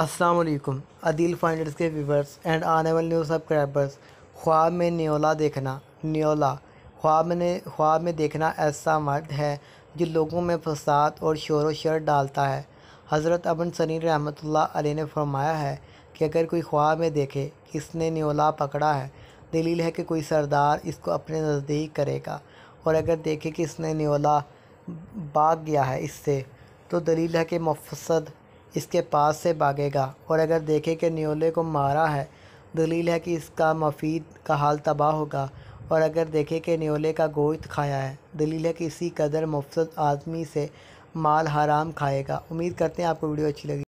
अस्सलाम वालेकुम अदील फाइंडर्स के व्यूवर्स एंड आने वाले न्यूज सब्सक्राइबर्स ख्वाब में न्योला देखना न्योला ख्वाब में ख्वाब में देखना ऐसा मर्द है जो लोगों में फसाद और शोर शर डालता है हज़रत अबन सनी रहमत अलैह ने फरमाया है कि अगर कोई ख्वाब में देखे इसने न्योला पकड़ा है दलील है कि कोई सरदार इसको अपने नज़दीक करेगा और अगर देखे कि इसने न्योला भाग गया है इससे तो दलील है कि मफसद इसके पास से भागेगा और अगर देखे कि न्योले को मारा है दलील है कि इसका मफीद का हाल तबाह होगा और अगर देखे कि न्योले का गोश्त खाया है दलील है कि इसी कदर मुफसद आदमी से माल हराम खाएगा उम्मीद करते हैं आपको वीडियो अच्छी लगी